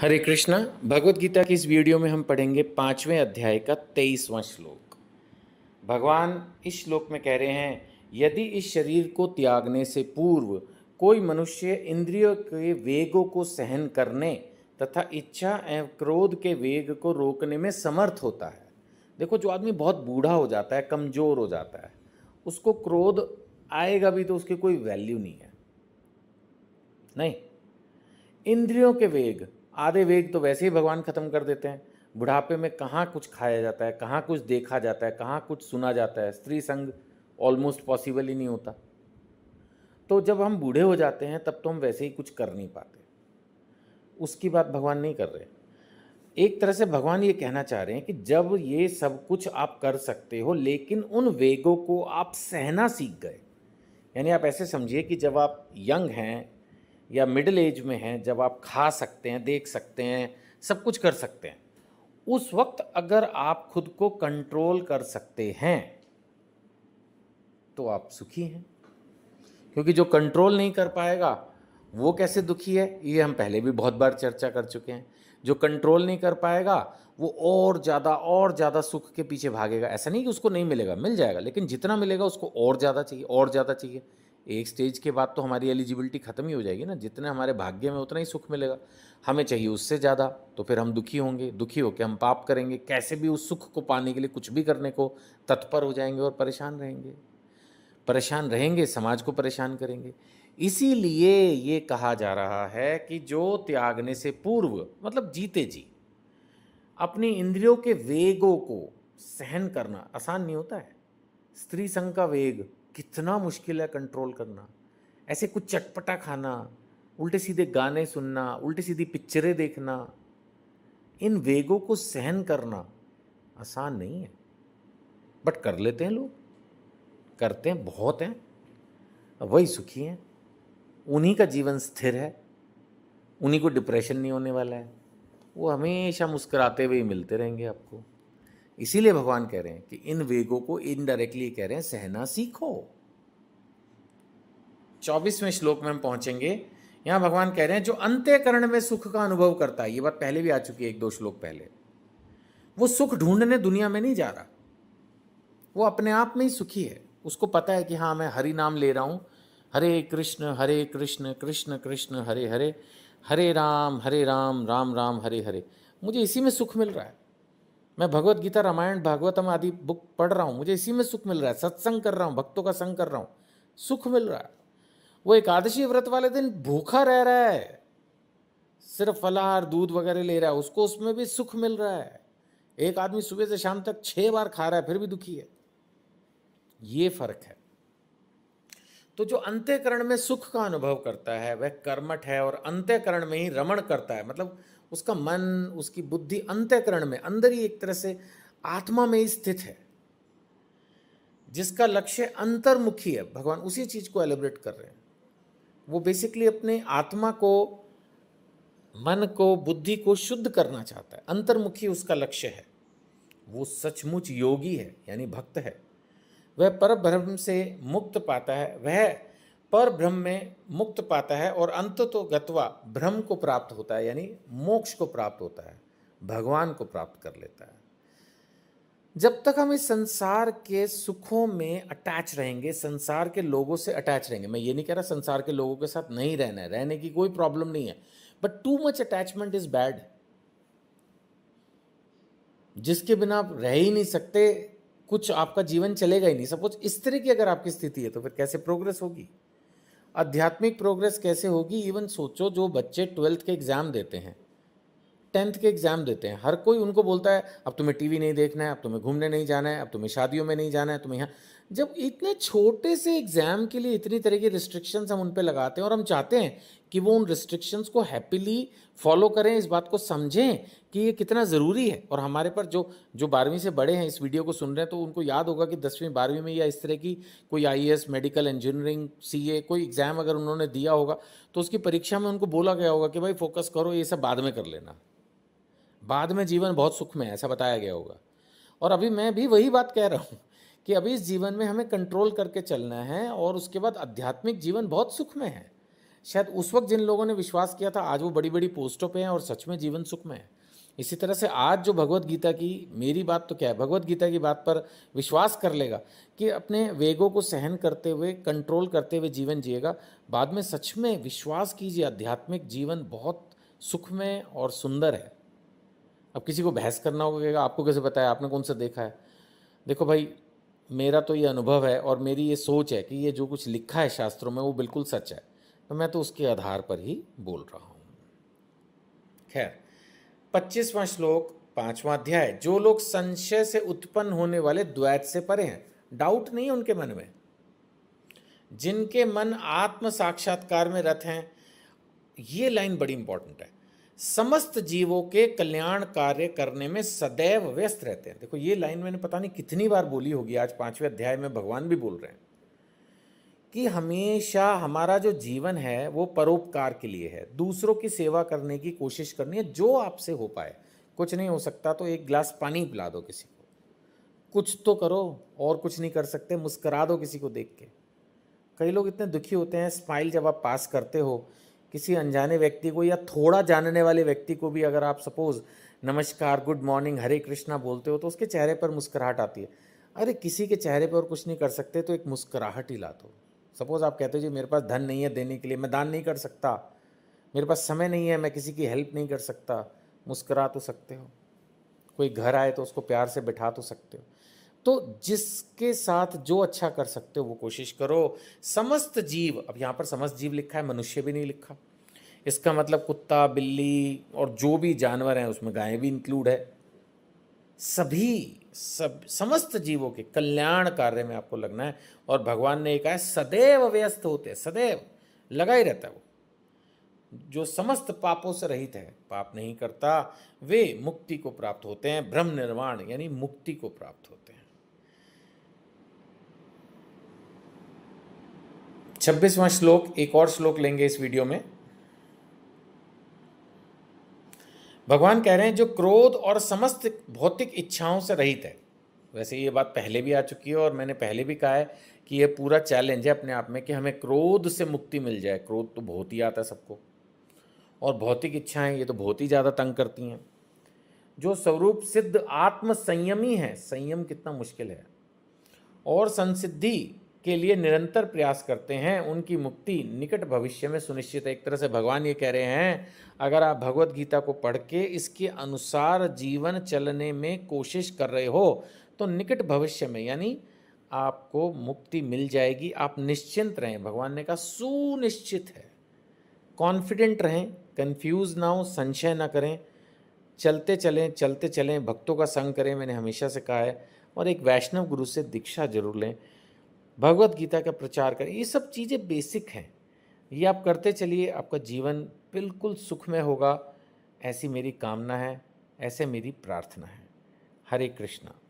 हरे कृष्णा भगवत गीता की इस वीडियो में हम पढ़ेंगे पाँचवें अध्याय का तेईसवां श्लोक भगवान इस श्लोक में कह रहे हैं यदि इस शरीर को त्यागने से पूर्व कोई मनुष्य इंद्रियों के वेगों को सहन करने तथा इच्छा एवं क्रोध के वेग को रोकने में समर्थ होता है देखो जो आदमी बहुत बूढ़ा हो जाता है कमज़ोर हो जाता है उसको क्रोध आएगा भी तो उसकी कोई वैल्यू नहीं है नहीं इंद्रियों के वेग आधे वेग तो वैसे ही भगवान ख़त्म कर देते हैं बुढ़ापे में कहाँ कुछ खाया जाता है कहाँ कुछ देखा जाता है कहाँ कुछ सुना जाता है स्त्री संग ऑलमोस्ट पॉसिबल ही नहीं होता तो जब हम बूढ़े हो जाते हैं तब तो हम वैसे ही कुछ कर नहीं पाते उसकी बात भगवान नहीं कर रहे एक तरह से भगवान ये कहना चाह रहे हैं कि जब ये सब कुछ आप कर सकते हो लेकिन उन वेगों को आप सहना सीख गए यानी आप ऐसे समझिए कि जब आप यंग हैं या मिडिल एज में हैं जब आप खा सकते हैं देख सकते हैं सब कुछ कर सकते हैं उस वक्त अगर आप खुद को कंट्रोल कर सकते हैं तो आप सुखी हैं क्योंकि जो कंट्रोल नहीं कर पाएगा वो कैसे दुखी है ये हम पहले भी बहुत बार चर्चा कर चुके हैं जो कंट्रोल नहीं कर पाएगा वो और ज़्यादा और ज़्यादा सुख के पीछे भागेगा ऐसा नहीं कि उसको नहीं मिलेगा मिल जाएगा लेकिन जितना मिलेगा उसको और ज़्यादा चाहिए और ज़्यादा चाहिए एक स्टेज के बाद तो हमारी एलिजिबिलिटी ख़त्म ही हो जाएगी ना जितने हमारे भाग्य में उतना ही सुख मिलेगा हमें चाहिए उससे ज़्यादा तो फिर हम दुखी होंगे दुखी होकर हम पाप करेंगे कैसे भी उस सुख को पाने के लिए कुछ भी करने को तत्पर हो जाएंगे और परेशान रहेंगे परेशान रहेंगे समाज को परेशान करेंगे इसीलिए ये कहा जा रहा है कि जो त्यागने से पूर्व मतलब जीते जी अपनी इंद्रियों के वेगों को सहन करना आसान नहीं होता है स्त्री संघ का वेग कितना मुश्किल है कंट्रोल करना ऐसे कुछ चटपटा खाना उल्टे सीधे गाने सुनना उल्टे सीधी पिक्चरें देखना इन वेगों को सहन करना आसान नहीं है बट कर लेते हैं लोग करते हैं बहुत हैं वही सुखी हैं उन्हीं का जीवन स्थिर है उन्हीं को डिप्रेशन नहीं होने वाला है वो हमेशा मुस्कराते हुए मिलते रहेंगे आपको इसीलिए भगवान कह रहे हैं कि इन वेगों को इनडायरेक्टली कह रहे हैं सहना सीखो चौबीसवें श्लोक में हम पहुंचेंगे यहां भगवान कह रहे हैं जो अंत्यकरण में सुख का अनुभव करता है ये बात पहले भी आ चुकी है एक दो श्लोक पहले वो सुख ढूंढने दुनिया में नहीं जा रहा वो अपने आप में ही सुखी है उसको पता है कि हाँ मैं हरि नाम ले रहा हूं हरे कृष्ण हरे कृष्ण कृष्ण कृष्ण हरे हरे हरे राम हरे राम राम राम हरे हरे मुझे इसी में सुख मिल रहा है मैं भगवत गीता रामायण भागवतम आदि बुक पढ़ रहा हूँ मुझे इसी में सुख मिल रहा है सत्संग कर रहा हूँ भक्तों का संग कर रहा हूँ सुख मिल रहा है वो एकादशी व्रत वाले दिन भूखा रह रहा है सिर्फ फलाहार दूध वगैरह ले रहा है उसको उसमें भी सुख मिल रहा है एक आदमी सुबह से शाम तक छः बार खा रहा है फिर भी दुखी है ये फर्क है तो जो अंत्यकरण में सुख का अनुभव करता है वह कर्मठ है और अंत्यकरण में ही रमण करता है मतलब उसका मन उसकी बुद्धि अंत्यकरण में अंदर ही एक तरह से आत्मा में ही स्थित है जिसका लक्ष्य अंतर्मुखी है भगवान उसी चीज को एलिब्रेट कर रहे हैं वो बेसिकली अपने आत्मा को मन को बुद्धि को शुद्ध करना चाहता है अंतर्मुखी उसका लक्ष्य है वो सचमुच योगी है यानी भक्त है वह पर ब्रह्म से मुक्त पाता है वह पर ब्रह्म में मुक्त पाता है और अंत तो गत्वा ब्रह्म को प्राप्त होता है यानी मोक्ष को प्राप्त होता है भगवान को प्राप्त कर लेता है जब तक हम इस संसार के सुखों में अटैच रहेंगे संसार के लोगों से अटैच रहेंगे मैं ये नहीं कह रहा संसार के लोगों के साथ नहीं रहना है रहने की कोई प्रॉब्लम नहीं है but too much attachment is bad जिसके बिना आप रह ही नहीं सकते कुछ आपका जीवन चलेगा ही नहीं सपोज इस तरह की अगर आपकी स्थिति है तो फिर कैसे प्रोग्रेस होगी आध्यात्मिक प्रोग्रेस कैसे होगी इवन सोचो जो बच्चे ट्वेल्थ के एग्ज़ाम देते हैं टेंथ के एग्ज़ाम देते हैं हर कोई उनको बोलता है अब तुम्हें टीवी नहीं देखना है अब तुम्हें घूमने नहीं जाना है अब तुम्हें शादियों में नहीं जाना है तुम्हें यहाँ जब इतने छोटे से एग्ज़ाम के लिए इतनी तरह की रिस्ट्रिक्शंस हम उन पर लगाते हैं और हम चाहते हैं कि वो उन रिस्ट्रिक्शंस को हैप्पीली फॉलो करें इस बात को समझें कि ये कितना ज़रूरी है और हमारे पर जो जो बारहवीं से बड़े हैं इस वीडियो को सुन रहे हैं तो उनको याद होगा कि दसवीं बारहवीं में या इस तरह की कोई आई मेडिकल इंजीनियरिंग सी कोई एग्ज़ाम अगर उन्होंने दिया होगा तो उसकी परीक्षा में उनको बोला गया होगा कि भाई फोकस करो ये सब बाद में कर लेना बाद में जीवन बहुत सुख में है ऐसा बताया गया होगा और अभी मैं भी वही बात कह रहा हूँ कि अभी इस जीवन में हमें कंट्रोल करके चलना है और उसके बाद आध्यात्मिक जीवन बहुत सुख में है शायद उस वक्त जिन लोगों ने विश्वास किया था आज वो बड़ी बड़ी पोस्टों पे हैं और सच में जीवन सुख में है इसी तरह से आज जो भगवत गीता की मेरी बात तो क्या है भगवत गीता की बात पर विश्वास कर लेगा कि अपने वेगों को सहन करते हुए कंट्रोल करते हुए जीवन जिएगा बाद में सच में विश्वास कीजिए आध्यात्मिक जीवन बहुत सुख में और सुंदर है अब किसी को बहस करना होगा आपको कैसे बताया आपने कौन सा देखा है देखो भाई मेरा तो ये अनुभव है और मेरी ये सोच है कि ये जो कुछ लिखा है शास्त्रों में वो बिल्कुल सच है तो मैं तो उसके आधार पर ही बोल रहा हूँ खैर पच्चीसवां श्लोक पांचवा अध्याय जो लोग संशय से उत्पन्न होने वाले द्वैत से परे हैं डाउट नहीं है उनके मन में जिनके मन आत्म साक्षात्कार में रथ हैं ये लाइन बड़ी इंपॉर्टेंट है समस्त जीवों के कल्याण कार्य करने में सदैव व्यस्त रहते हैं देखो ये लाइन मैंने पता नहीं कितनी बार बोली होगी आज पांचवें अध्याय में भगवान भी बोल रहे हैं कि हमेशा हमारा जो जीवन है वो परोपकार के लिए है दूसरों की सेवा करने की कोशिश करनी है जो आपसे हो पाए कुछ नहीं हो सकता तो एक गिलास पानी पिला दो किसी को कुछ तो करो और कुछ नहीं कर सकते मुस्करा दो किसी को देख के कई लोग इतने दुखी होते हैं स्माइल जब आप पास करते हो किसी अनजाने व्यक्ति को या थोड़ा जानने वाले व्यक्ति को भी अगर आप सपोज़ नमस्कार गुड मॉर्निंग हरे कृष्णा बोलते हो तो उसके चेहरे पर मुस्कुराहट आती है अरे किसी के चेहरे पर कुछ नहीं कर सकते तो एक मुस्कुराहट ही ला दो सपोज़ आप कहते हो जी मेरे पास धन नहीं है देने के लिए मैं दान नहीं कर सकता मेरे पास समय नहीं है मैं किसी की हेल्प नहीं कर सकता मुस्कुरा तो सकते हो कोई घर आए तो उसको प्यार से बिठा तो सकते हो तो जिसके साथ जो अच्छा कर सकते हो वो कोशिश करो समस्त जीव अब यहाँ पर समस्त जीव लिखा है मनुष्य भी नहीं लिखा इसका मतलब कुत्ता बिल्ली और जो भी जानवर हैं उसमें गाय भी इंक्लूड है सभी सब समस्त जीवों के कल्याण कार्य में आपको लगना है और भगवान ने कहा है सदैव व्यस्त होते हैं सदैव लगा ही रहता है वो जो समस्त पापों से रहित है पाप नहीं करता वे मुक्ति को प्राप्त होते हैं ब्रह्म निर्वाण यानी मुक्ति को प्राप्त होते हैं छब्बीसवां श्लोक एक और श्लोक लेंगे इस वीडियो में भगवान कह रहे हैं जो क्रोध और समस्त भौतिक इच्छाओं से रहित है वैसे ये बात पहले भी आ चुकी है और मैंने पहले भी कहा है कि ये पूरा चैलेंज है अपने आप में कि हमें क्रोध से मुक्ति मिल जाए क्रोध तो बहुत ही आता है सबको और भौतिक इच्छाएं ये तो बहुत ही ज़्यादा तंग करती हैं जो स्वरूप सिद्ध आत्म संयमी है संयम कितना मुश्किल है और संसिद्धि के लिए निरंतर प्रयास करते हैं उनकी मुक्ति निकट भविष्य में सुनिश्चित है एक तरह से भगवान ये कह रहे हैं अगर आप भगवत गीता को पढ़ के इसके अनुसार जीवन चलने में कोशिश कर रहे हो तो निकट भविष्य में यानी आपको मुक्ति मिल जाएगी आप निश्चिंत रहें भगवान ने कहा सुनिश्चित है कॉन्फिडेंट रहें कंफ्यूज ना हो संशय ना करें चलते चलें चलते चलें भक्तों का संग करें मैंने हमेशा से कहा है और एक वैष्णव गुरु से दीक्षा जरूर लें भगवत गीता का प्रचार करें ये सब चीज़ें बेसिक हैं ये आप करते चलिए आपका जीवन बिल्कुल सुखमय होगा ऐसी मेरी कामना है ऐसे मेरी प्रार्थना है हरे कृष्णा